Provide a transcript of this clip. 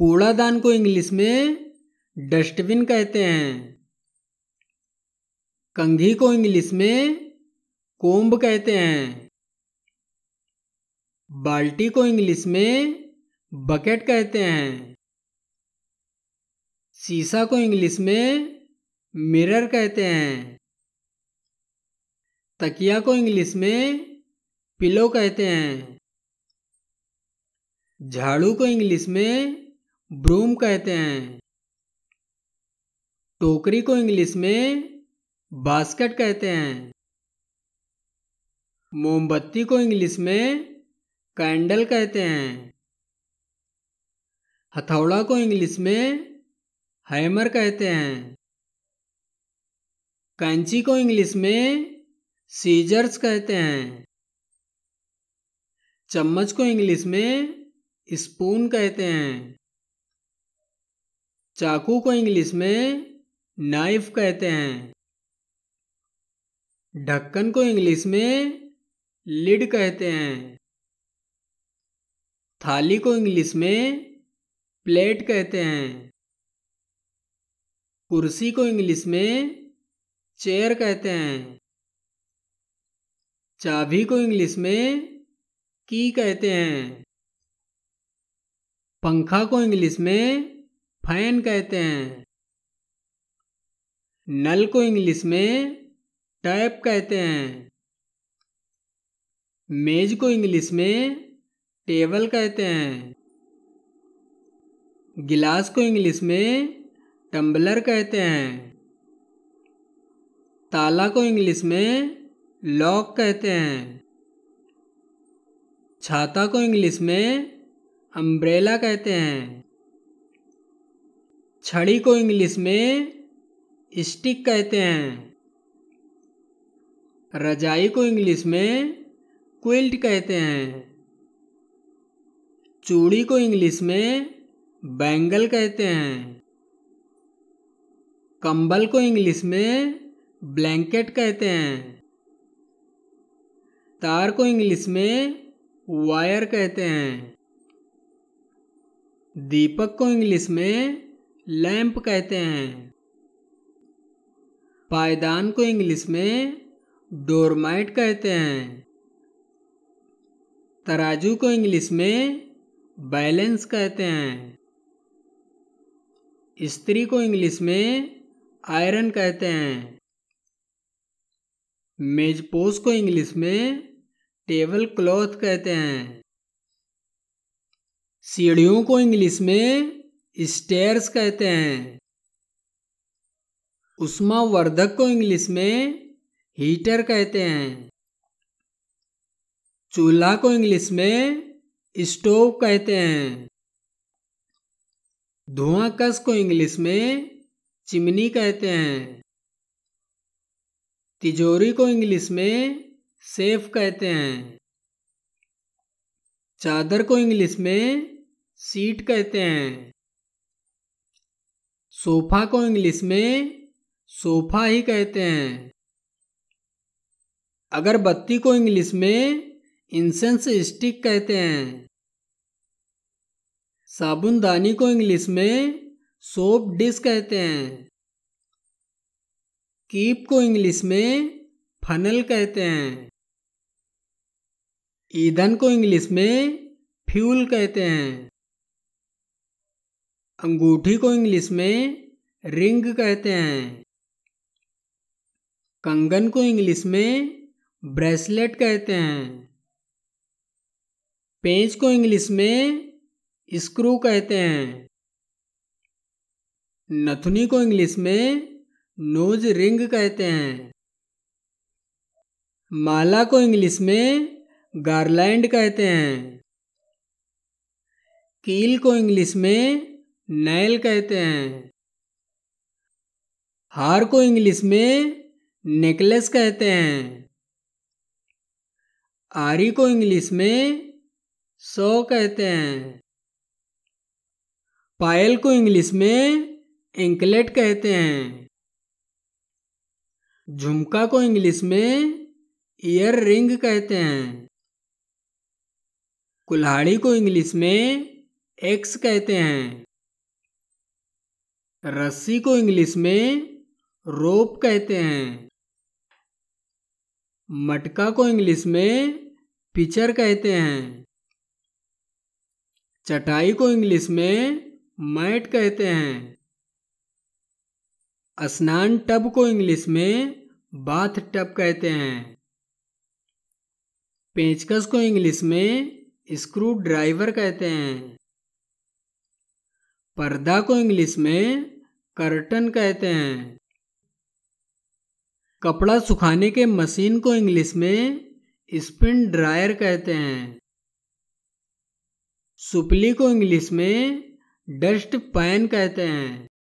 कूड़ादान को इंग्लिश में डस्टबिन कहते हैं कंघी को इंग्लिश में कोम्ब कहते हैं बाल्टी को इंग्लिश में बकेट कहते हैं शीशा को इंग्लिश में मिरर कहते हैं तकिया को इंग्लिश में पिलो कहते हैं झाड़ू को इंग्लिश में ब्रूम कहते हैं टोकरी को इंग्लिश में बास्केट कहते हैं मोमबत्ती को इंग्लिश में कैंडल कहते हैं हथौड़ा को इंग्लिश में हैमर कहते हैं कैंची को इंग्लिश में सीजर्स कहते हैं चम्मच को इंग्लिश में स्पून कहते हैं चाकू को इंग्लिश में नाइफ कहते हैं ढक्कन को इंग्लिश में लिड कहते हैं थाली को इंग्लिश में प्लेट कहते हैं कुर्सी को इंग्लिश में चेयर कहते हैं चाबी को इंग्लिश में की कहते हैं पंखा को इंग्लिश में फैन कहते हैं नल को इंग्लिश में टैप कहते हैं मेज को इंग्लिश में टेबल कहते हैं गिलास को इंग्लिश में टम्बलर कहते हैं ताला को इंग्लिश में लॉक कहते हैं छाता को इंग्लिश में अम्ब्रेला कहते हैं छड़ी को इंग्लिश में स्टिक कहते हैं रजाई को इंग्लिश में क्विल्ट कहते हैं चूड़ी को इंग्लिश में बैंगल कहते हैं कंबल को इंग्लिश में ब्लैंकेट कहते हैं तार को इंग्लिश में वायर कहते हैं दीपक को इंग्लिश में लैंप कहते हैं पायदान को इंग्लिश में डोरमाइट कहते हैं तराजू को इंग्लिश में बैलेंस कहते हैं स्त्री को इंग्लिश में आयरन कहते हैं मेजपोस को इंग्लिश में टेबल क्लॉथ कहते हैं सीढ़ियों को इंग्लिश में स्टेयर्स कहते हैं उष्मा वर्धक को इंग्लिश में हीटर कहते हैं चूल्हा को इंग्लिश में स्टोव कहते हैं धुआं कस को इंग्लिश में चिमनी कहते हैं तिजोरी को इंग्लिश में सेफ कहते हैं चादर को इंग्लिश में सीट कहते हैं सोफा को इंग्लिश में सोफा ही कहते हैं अगरबत्ती को इंग्लिश में इंसेंस स्टिक कहते हैं साबुनदानी को इंग्लिश में सोप डिश कहते हैं कीप को इंग्लिश में फनल कहते हैं ईंधन को इंग्लिश में फ्यूल कहते हैं अंगूठी को इंग्लिश में रिंग कहते हैं कंगन को इंग्लिश में ब्रेसलेट कहते हैं पेंच को इंग्लिश में स्क्रू कहते हैं नथुनी को इंग्लिश में नोज रिंग कहते हैं माला को इंग्लिश में गार्लैंड कहते हैं कील को इंग्लिश में नैल कहते हैं हार को इंग्लिश में नेकलेस कहते हैं आरी को इंग्लिश में सो कहते हैं पायल को इंग्लिश में एंकलेट कहते हैं झुमका को इंग्लिश में ईयर रिंग कहते हैं कुल्हाड़ी को इंग्लिश में एक्स कहते हैं रस्सी को इंग्लिश में रोप कहते हैं मटका को इंग्लिश में पिचर कहते हैं चटाई को इंग्लिश में मैट कहते हैं स्नान टब को इंग्लिश में बाथ टब कहते हैं पेचकस को इंग्लिश में स्क्रू ड्राइवर कहते हैं पर्दा को इंग्लिश में कर्टन कहते हैं कपड़ा सुखाने के मशीन को इंग्लिश में स्पिन ड्रायर कहते हैं सुपली को इंग्लिश में डस्ट पैन कहते हैं